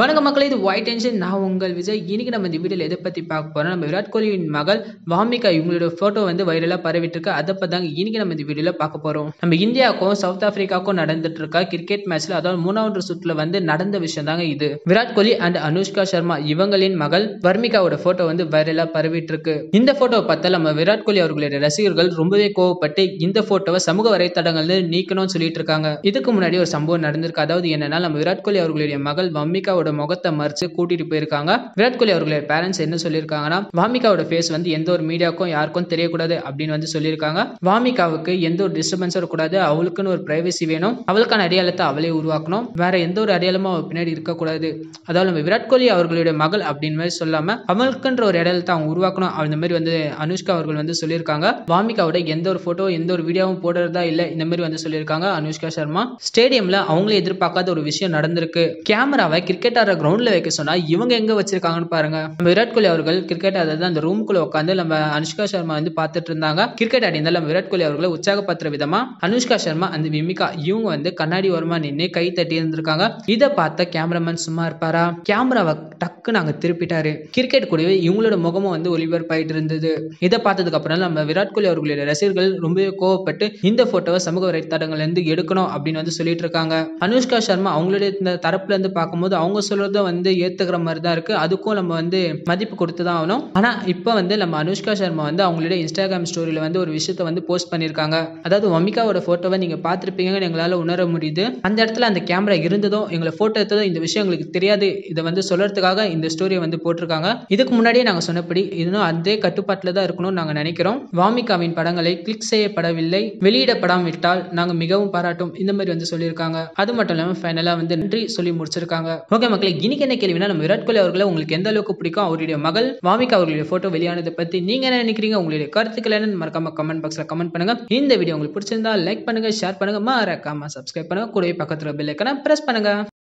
வணக்க மக்கள் இது ஒயிட் டென்ஷன் நான் உங்கள் விஜய் இன்னைக்கு நம்ம இந்த வீடியோ எதை பற்றி பார்க்க போகிறோம் நம்ம விராட் கோலியின் மகள் வாமிகா இவங்களோட ஃபோட்டோ வந்து வைரலாக பரவிட்டு இருக்கு அதை பற்றி இன்னைக்கு நம்ம இந்த வீடியோவில் பார்க்க போகிறோம் நம்ம இந்தியாவுக்கும் சவுத் ஆஃப்ரிக்காவுக்கும் நடந்துட்டு இருக்க கிரிக்கெட் மேட்ச்சில் அதாவது மூணாவது சுற்றில் வந்து நடந்த விஷயம் தாங்க இது விராட் கோலி அண்ட் அனுஷ்கா சர்மா இவங்களின் மகள் வர்மிகாவோட ஃபோட்டோ வந்து வைரலாக பரவிட்டு இருக்கு இந்த ஃபோட்டோவை பார்த்தா நம்ம விராட் கோலி அவர்களுடைய ரசிகர்கள் ரொம்பவே கோவப்பட்டு இந்த ஃபோட்டோவை சமூக வரைத்தடங்கள்னு நீக்கணும்னு சொல்லிட்டு இருக்காங்க இதுக்கு முன்னாடி ஒரு சம்பவம் நடந்திருக்கு அதாவது என்னன்னா நம்ம விராட் கோலி அவர்களுடைய மகள் வம்மிகாவோட வாமிகாவோட முகத்தை மறைச்சு கூட்டிட்டு போயிருக்காங்க விராட் கோலி அவர்களுடைய பேரண்ட்ஸ் என்ன சொல்லியிருக்காங்கன்னா வாமிகாவோட ஃபேஸ் வந்து எந்த ஒரு மீடியாவுக்கும் யாருக்கும் தெரியக்கூடாது அப்படின்னு வந்து சொல்லியிருக்காங்க வாமிகாவுக்கு எந்த ஒரு டிஸ்டர்பன்ஸும் இருக்கக்கூடாது அவளுக்குன்னு ஒரு பிரைவசி வேணும் அவளுக்கான அடையாளத்தை அவளே உருவாக்கணும் வேற எந்த ஒரு அடையாளமும் அவள் பின்னாடி இருக்கக்கூடாது அதாவது நம்ம விராட் கோலி அவர்களுடைய மகள் அப்படின்னு மாதிரி சொல்லாம அவளுக்குன்ற ஒரு அடையாளத்தை அவங்க உருவாக்கணும் அந்த மாதிரி வந்து அனுஷ்கா அவர்கள் வந்து சொல்லியிருக்காங்க வாமிகாவோட எந்த ஒரு போட்டோ எந்த ஒரு வீடியோவும் போடுறதா இல்லை இந்த மாதிரி வந்து சொல்லியிருக்காங்க அனுஷ்கா சர்மா ஸ்டேடியம்ல அவங்களே எதிர்பார்க்காத ஒரு விஷயம் நடந்திருக்கு கேமராவை கிரிக்கெட் கிரிக்கெட்டரை கிரவுண்டில் வைக்க சொன்னால் இவங்க எங்கே வச்சிருக்காங்கன்னு பாருங்க நம்ம விராட் கோலி அவர்கள் கிரிக்கெட் அதாவது அந்த ரூம்குள்ளே உட்காந்து நம்ம அனுஷ்கா சர்மா வந்து பார்த்துட்டு இருந்தாங்க கிரிக்கெட் இருந்தால் நம்ம விராட் கோலி அவர்களை உற்சாகப்படுத்துற விதமா அனுஷ்கா சர்மா அந்த விமிகா இவங்க வந்து கண்ணாடி ஓரமா நின்று கை தட்டி இருந்திருக்காங்க இதை பார்த்த கேமராமேன் சும்மா இருப்பாரா கேமராவை டக்குன்னு நாங்கள் திருப்பிட்டாரு கிரிக்கெட் கூடவே இவங்களோட முகமும் வந்து ஒளிபரப்பாயிட்டு இருந்தது இதை பார்த்ததுக்கு அப்புறம் நம்ம விராட் கோலி அவர்களுடைய ரசிகர்கள் ரொம்பவே கோவப்பட்டு இந்த போட்டோவை சமூக வலைத்தடங்கள்ல இருந்து எடுக்கணும் அப்படின்னு வந்து சொல்லிட்டு இருக்காங்க அனுஷ்கா சர்மா அவங்களுடைய தரப்புல இருந்து பார்க்கும்போது அவங்க சொல்றத வந்து ஏற்றுக்கிற மாதிரி தான் இருக்கு அதுக்கும் நம்ம வந்து மதிப்பு கொடுத்து தான் ஆகணும் ஆனால் இப்போ வந்து நம்ம அனுஷ்கா சர்மா வந்து அவங்களுடைய இன்ஸ்டாகிராம் ஸ்டோரியில் வந்து ஒரு விஷயத்த வந்து போஸ்ட் பண்ணியிருக்காங்க அதாவது மமிகாவோட ஃபோட்டோவை நீங்கள் பார்த்துருப்பீங்கன்னு எங்களால் உணர முடியுது அந்த இடத்துல அந்த கேமரா இருந்ததும் எங்களை ஃபோட்டோ எடுத்ததும் இந்த விஷயம் எங்களுக்கு தெரியாது இதை வந்து சொல்கிறதுக்காக இந்த ஸ்டோரியை வந்து போட்டிருக்காங்க இதுக்கு முன்னாடியே நாங்கள் சொன்னபடி இன்னும் அதே கட்டுப்பாட்டில் தான் இருக்கணும்னு நாங்கள் நினைக்கிறோம் வாமிகாவின் படங்களை கிளிக் செய்யப்படவில்லை விட்டால் நாங்கள் மிகவும் பாராட்டும் இந்த மாதிரி வந்து சொல்லியிருக்காங்க அது மட்டும் இல்லாமல் ஃபைனலாக வந்து நன்றி சொல்லி முடிச்சிருக்காங்க ஓகே மக்களை இன்னைக்கு என்ன கேள்வினா நம்ம விராட் கோலி அவர்களை உங்களுக்கு எந்த அளவுக்கு பிடிக்கும் அவருடைய மகள் வாமிகா அவர்களுடைய போட்டோ வெளியானதை பத்தி நீங்க என்ன நினைக்கிறீங்க உங்களுடைய கருத்துக்கள் என்ன மறக்காம கமெண்ட் பாக்ஸ்ல கமெண்ட் பண்ணுங்க இந்த வீடியோ உங்களுக்கு பிடிச்சிருந்தா லைக் பண்ணுங்க ஷேர் பண்ணுங்க மறக்காம சப்ஸ்கிரைப் பண்ணுங்க கூடவே பக்கத்துல பெல் ஐக்கனை பிரஸ் பண்ணுங்க